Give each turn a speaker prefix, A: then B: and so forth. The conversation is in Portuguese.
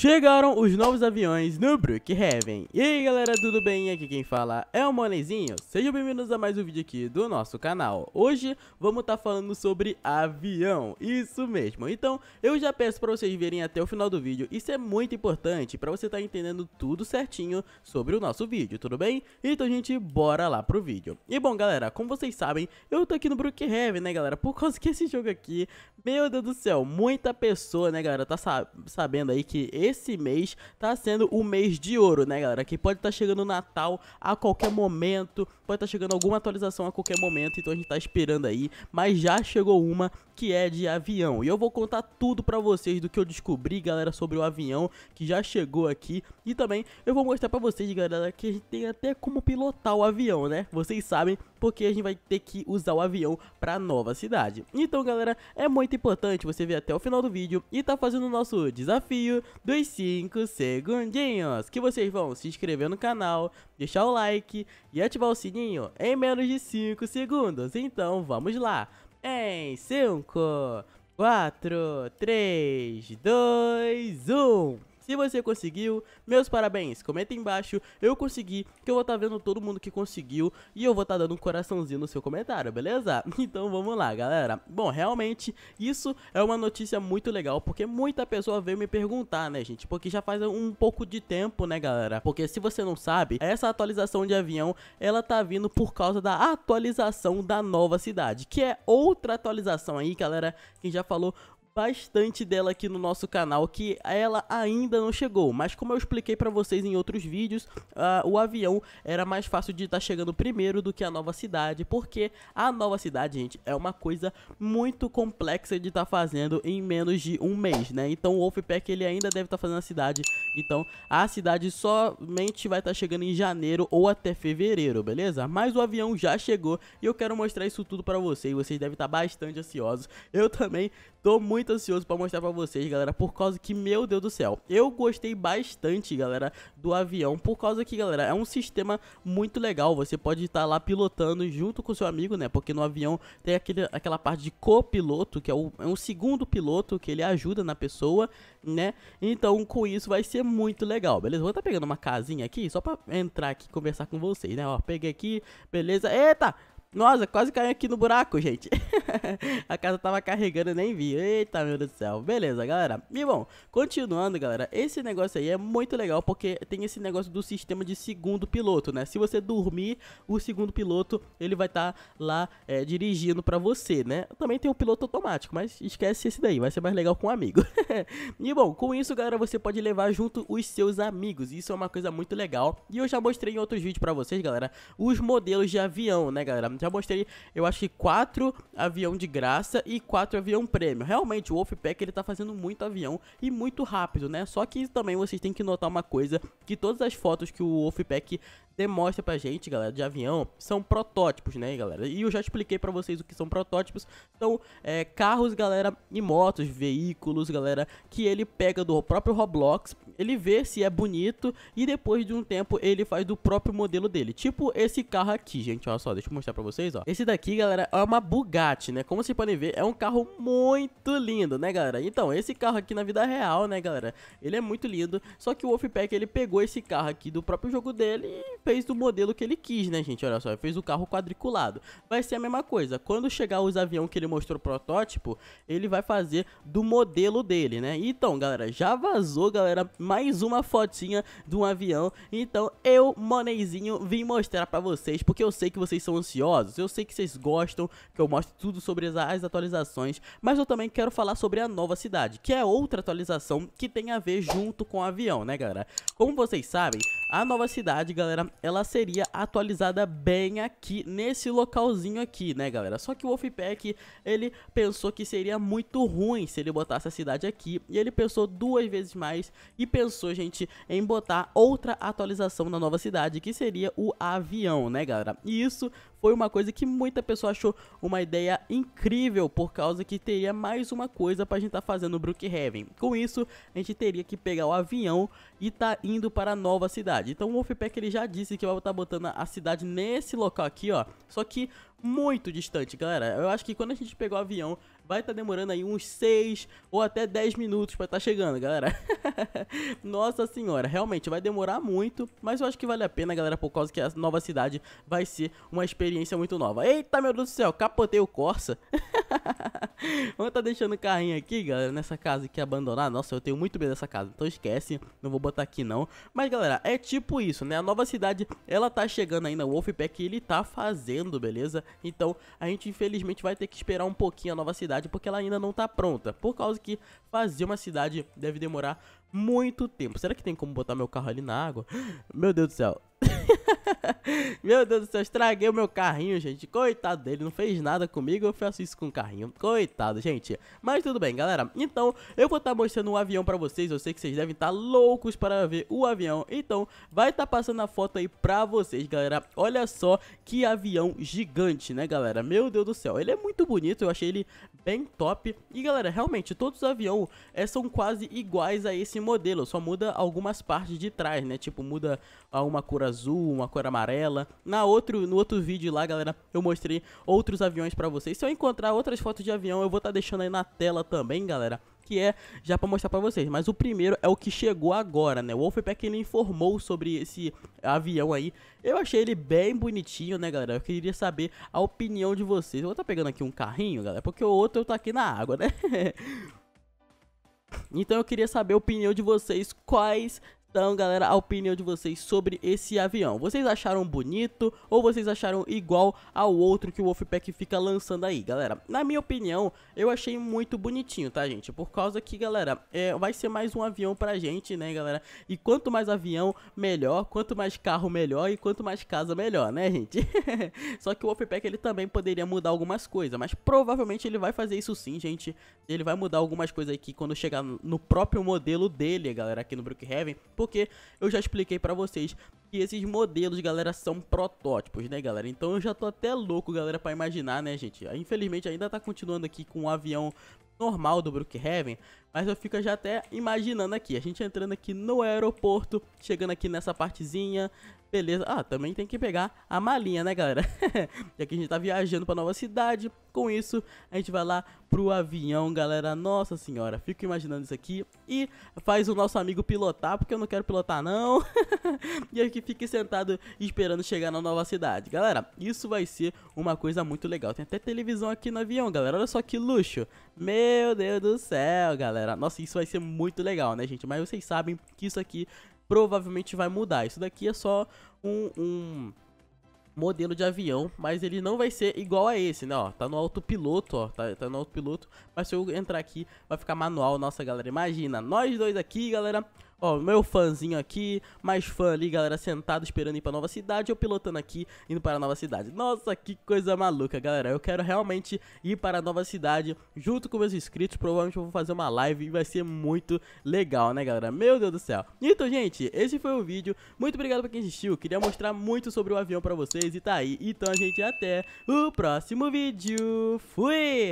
A: Chegaram os novos aviões no Brookhaven. E aí galera, tudo bem? Aqui quem fala é o Monezinho. Sejam bem-vindos a mais um vídeo aqui do nosso canal. Hoje vamos estar tá falando sobre avião, isso mesmo. Então eu já peço para vocês verem até o final do vídeo, isso é muito importante para você estar tá entendendo tudo certinho sobre o nosso vídeo, tudo bem? Então gente, bora lá pro vídeo. E bom galera, como vocês sabem, eu tô aqui no Brookhaven, né galera, por causa que esse jogo aqui, meu Deus do céu, muita pessoa, né galera, tá sabendo aí que esse mês tá sendo o mês de ouro, né, galera? Que pode estar tá chegando o Natal a qualquer momento, pode estar tá chegando alguma atualização a qualquer momento, então a gente tá esperando aí, mas já chegou uma que é de avião. E eu vou contar tudo pra vocês do que eu descobri, galera, sobre o avião que já chegou aqui. E também eu vou mostrar pra vocês, galera, que a gente tem até como pilotar o avião, né? Vocês sabem, porque a gente vai ter que usar o avião pra nova cidade. Então, galera, é muito importante você ver até o final do vídeo e tá fazendo o nosso desafio dos 5 segundinhos. Que vocês vão se inscrever no canal, deixar o like e ativar o sininho em menos de 5 segundos. Então, vamos lá! em 5, 4, 3, 2, 1. Se você conseguiu, meus parabéns. Comenta embaixo, eu consegui, que eu vou estar tá vendo todo mundo que conseguiu e eu vou estar tá dando um coraçãozinho no seu comentário, beleza? Então vamos lá, galera. Bom, realmente, isso é uma notícia muito legal, porque muita pessoa veio me perguntar, né, gente? Porque já faz um pouco de tempo, né, galera? Porque se você não sabe, essa atualização de avião, ela tá vindo por causa da atualização da nova cidade, que é outra atualização aí, galera, que já falou bastante dela aqui no nosso canal, que ela ainda não chegou, mas como eu expliquei para vocês em outros vídeos, uh, o avião era mais fácil de estar tá chegando primeiro do que a nova cidade, porque a nova cidade, gente, é uma coisa muito complexa de estar tá fazendo em menos de um mês, né? Então o Wolfpack ele ainda deve estar tá fazendo a cidade, então a cidade somente vai estar tá chegando em janeiro ou até fevereiro, beleza? Mas o avião já chegou e eu quero mostrar isso tudo para vocês, vocês devem estar tá bastante ansiosos, eu também tô muito muito ansioso para mostrar para vocês, galera, por causa que, meu Deus do céu, eu gostei bastante, galera, do avião, por causa que, galera, é um sistema muito legal, você pode estar tá lá pilotando junto com seu amigo, né, porque no avião tem aquele, aquela parte de copiloto, que é, o, é um segundo piloto que ele ajuda na pessoa, né, então com isso vai ser muito legal, beleza? Vou estar tá pegando uma casinha aqui, só para entrar aqui e conversar com vocês, né, ó, peguei aqui, beleza, eita! Nossa, quase caiu aqui no buraco, gente. a casa tava carregando, e nem vi. Eita, meu Deus do céu. Beleza, galera. E bom, continuando, galera. Esse negócio aí é muito legal porque tem esse negócio do sistema de segundo piloto, né? Se você dormir, o segundo piloto, ele vai estar tá lá é, dirigindo pra você, né? Também tem o piloto automático, mas esquece esse daí. Vai ser mais legal com um amigo. e bom, com isso, galera, você pode levar junto os seus amigos. Isso é uma coisa muito legal. E eu já mostrei em outros vídeos pra vocês, galera, os modelos de avião, né, galera? Já mostrei, eu acho que quatro aviões avião de graça e quatro avião prêmio. Realmente, o Wolfpack ele tá fazendo muito avião e muito rápido, né? Só que também vocês têm que notar uma coisa, que todas as fotos que o Wolfpack demonstra pra gente, galera, de avião, são protótipos, né, galera? E eu já expliquei para vocês o que são protótipos. São é, carros, galera, e motos, veículos, galera, que ele pega do próprio Roblox, ele vê se é bonito e depois de um tempo ele faz do próprio modelo dele. Tipo esse carro aqui, gente, olha só, deixa eu mostrar pra vocês, ó. Esse daqui, galera, é uma Bugatti, né? Como vocês podem ver, é um carro muito lindo, né, galera? Então, esse carro aqui na vida real, né, galera? Ele é muito lindo, só que o Wolfpack, ele pegou esse carro aqui do próprio jogo dele e fez do modelo que ele quis, né, gente? Olha só, ele fez o carro quadriculado. Vai ser a mesma coisa. Quando chegar os aviões que ele mostrou protótipo, ele vai fazer do modelo dele, né? Então, galera, já vazou, galera, mais uma fotinha de um avião. Então, eu, Moneizinho, vim mostrar pra vocês, porque eu sei que vocês são ansiosos, eu sei que vocês gostam que eu mostre tudo sobre as, as atualizações, mas eu também quero falar sobre a nova cidade, que é outra atualização que tem a ver junto com o avião, né, galera? Como vocês sabem, a nova cidade, galera, ela seria atualizada bem aqui, nesse localzinho aqui, né, galera? Só que o Wolfpack, ele pensou que seria muito ruim se ele botasse a cidade aqui, e ele pensou duas vezes mais, e pensou, gente, em botar outra atualização na nova cidade, que seria o avião, né, galera? E isso foi uma coisa que muita pessoa achou uma ideia incrível, por causa que teria mais uma coisa pra gente tá fazendo no Brookhaven. Com isso, a gente teria que pegar o avião e tá indo para a nova cidade. Então o Wolfpack ele já disse que vai estar tá botando a cidade nesse local aqui, ó. Só que muito distante, galera. Eu acho que quando a gente pegou o avião, vai estar tá demorando aí uns 6 ou até 10 minutos para estar tá chegando, galera. Nossa senhora, realmente vai demorar muito, mas eu acho que vale a pena, galera, por causa que a nova cidade vai ser uma experiência muito nova. Eita, meu Deus do céu, capotei o Corsa. Vamos tá deixando o carrinho aqui, galera, nessa casa aqui abandonada. Nossa, eu tenho muito medo dessa casa, então esquece, não vou botar aqui não. Mas, galera, é tipo isso, né? A nova cidade, ela tá chegando ainda, o Wolfpack, ele tá fazendo, beleza? Então, a gente, infelizmente, vai ter que esperar um pouquinho a nova cidade, porque ela ainda não tá pronta. Por causa que fazer uma cidade deve demorar muito tempo. Será que tem como botar meu carro ali na água? Meu Deus do céu. meu Deus do céu, estraguei o meu carrinho, gente. Coitado dele, não fez nada comigo, eu faço isso com o carrinho. Coitado, gente. Mas tudo bem, galera. Então, eu vou estar tá mostrando um avião pra vocês. Eu sei que vocês devem estar tá loucos para ver o avião. Então, vai estar tá passando a foto aí pra vocês, galera. Olha só que avião gigante, né, galera? Meu Deus do céu, ele é muito bonito. Eu achei ele bem top. E, galera, realmente, todos os aviões eh, é, são quase iguais a esse modelo. Só muda algumas partes de trás, né? Tipo, muda uma cor azul, uma cor amarela. Na outro, no outro vídeo lá, galera, eu mostrei outros aviões para vocês. Se eu encontrar outras fotos de avião, eu vou estar tá deixando aí na tela também, galera que é já para mostrar para vocês. Mas o primeiro é o que chegou agora, né? O Wolfpack ele informou sobre esse avião aí. Eu achei ele bem bonitinho, né, galera? Eu queria saber a opinião de vocês. Eu vou estar tá pegando aqui um carrinho, galera, porque o outro eu tô aqui na água, né? Então eu queria saber a opinião de vocês, quais então, galera, a opinião de vocês sobre esse avião. Vocês acharam bonito ou vocês acharam igual ao outro que o Wolfpack fica lançando aí, galera? Na minha opinião, eu achei muito bonitinho, tá, gente? Por causa que, galera, é, vai ser mais um avião pra gente, né, galera? E quanto mais avião, melhor. Quanto mais carro, melhor. E quanto mais casa, melhor, né, gente? Só que o Wolfpack, ele também poderia mudar algumas coisas. Mas provavelmente ele vai fazer isso sim, gente. Ele vai mudar algumas coisas aqui quando chegar no próprio modelo dele, galera, aqui no Brookhaven porque eu já expliquei para vocês que esses modelos, galera, são protótipos, né, galera? Então eu já tô até louco, galera, pra imaginar, né, gente? Ah, infelizmente ainda tá continuando aqui com o um avião normal do Brookhaven, mas eu fico já até imaginando aqui, a gente entrando aqui no aeroporto, chegando aqui nessa partezinha, beleza, ah, também tem que pegar a malinha, né galera, já que a gente tá viajando pra nova cidade, com isso a gente vai lá pro avião, galera, nossa senhora, fico imaginando isso aqui, e faz o nosso amigo pilotar, porque eu não quero pilotar não, e aqui que fique sentado esperando chegar na nova cidade. Galera, isso vai ser uma coisa muito legal. Tem até televisão aqui no avião, galera. Olha só que luxo. Meu Deus do céu, galera. Nossa, isso vai ser muito legal, né, gente? Mas vocês sabem que isso aqui provavelmente vai mudar. Isso daqui é só um... um modelo de avião, mas ele não vai ser igual a esse, né, ó, tá no autopiloto, ó, tá, tá, no autopiloto, mas se eu entrar aqui vai ficar manual, nossa, galera, imagina, nós dois aqui, galera, Ó, meu fãzinho aqui, mais fã ali, galera, sentado esperando ir pra nova cidade, eu pilotando aqui, indo para a nova cidade. Nossa, que coisa maluca, galera. Eu quero realmente ir para a nova cidade junto com meus inscritos. Provavelmente eu vou fazer uma live e vai ser muito legal, né, galera? Meu Deus do céu. Então, gente, esse foi o vídeo. Muito obrigado pra quem assistiu. Queria mostrar muito sobre o avião pra vocês e tá aí. Então, gente, até o próximo vídeo. Fui!